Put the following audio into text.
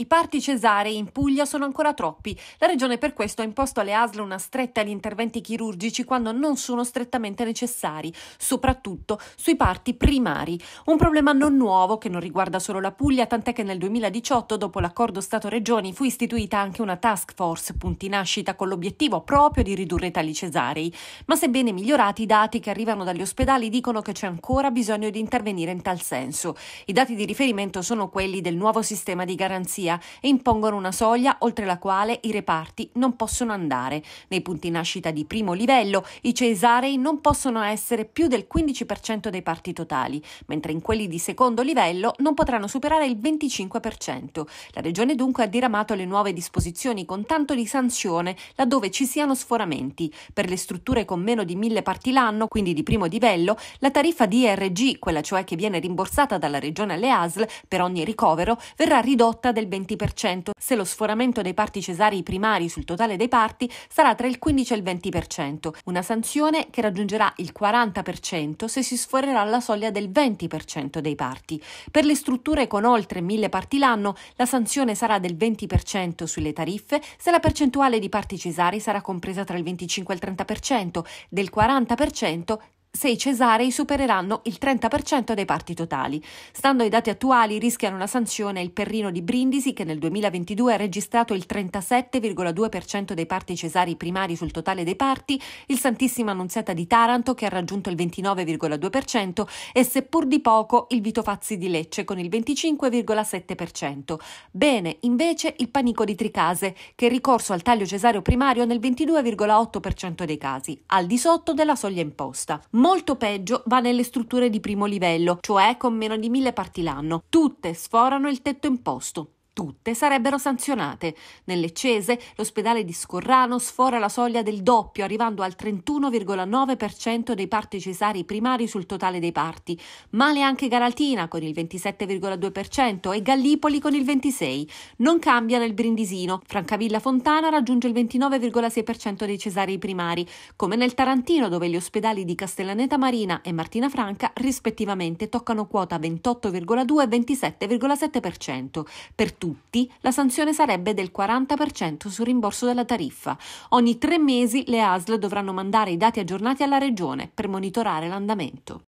I parti cesarei in Puglia sono ancora troppi. La regione per questo ha imposto alle ASL una stretta agli interventi chirurgici quando non sono strettamente necessari, soprattutto sui parti primari. Un problema non nuovo che non riguarda solo la Puglia, tant'è che nel 2018, dopo l'accordo Stato-Regioni, fu istituita anche una task force punti nascita con l'obiettivo proprio di ridurre i tagli cesarei. Ma sebbene migliorati, i dati che arrivano dagli ospedali dicono che c'è ancora bisogno di intervenire in tal senso. I dati di riferimento sono quelli del nuovo sistema di garanzia polizia e impongono una soglia oltre la quale i reparti non possono andare. Nei punti nascita di primo livello i cesarei non possono essere più del 15% dei parti totali, mentre in quelli di secondo livello non potranno superare il 25%. La Regione dunque ha diramato le nuove disposizioni con tanto di sanzione laddove ci siano sforamenti. Per le strutture con meno di 1000 parti l'anno, quindi di primo livello, la tariffa di IRG, quella cioè che viene rimborsata dalla Regione alle ASL per ogni ricovero, verrà ridotta del 25%. 20% se lo sforamento dei parti cesari primari sul totale dei parti sarà tra il 15 e il 20%, una sanzione che raggiungerà il 40% se si sforerà la soglia del 20% dei parti. Per le strutture con oltre 1000 parti l'anno la sanzione sarà del 20% sulle tariffe se la percentuale di parti cesari sarà compresa tra il 25 e il 30%, del 40% se i cesarei supereranno il 30% dei parti totali. Stando ai dati attuali rischiano una sanzione il Perrino di Brindisi che nel 2022 ha registrato il 37,2% dei parti cesari primari sul totale dei parti, il Santissima Annunziata di Taranto che ha raggiunto il 29,2% e seppur di poco il Vito Fazzi di Lecce con il 25,7%. Bene invece il panico di Tricase che è ricorso al taglio cesareo primario nel 22,8% dei casi, al di sotto della soglia imposta. Molto peggio va nelle strutture di primo livello, cioè con meno di mille parti l'anno. Tutte sforano il tetto imposto tutte sarebbero sanzionate. Nell'Eccese l'ospedale di Scorrano sfora la soglia del doppio, arrivando al 31,9% dei parti cesari primari sul totale dei parti. Male anche Galatina con il 27,2% e Gallipoli con il 26%. Non cambia nel Brindisino. Francavilla Fontana raggiunge il 29,6% dei cesari primari, come nel Tarantino dove gli ospedali di Castellaneta Marina e Martina Franca rispettivamente toccano quota 28,2 e 27,7%. Per tutti tutti, la sanzione sarebbe del 40% sul rimborso della tariffa. Ogni tre mesi le ASL dovranno mandare i dati aggiornati alla Regione per monitorare l'andamento.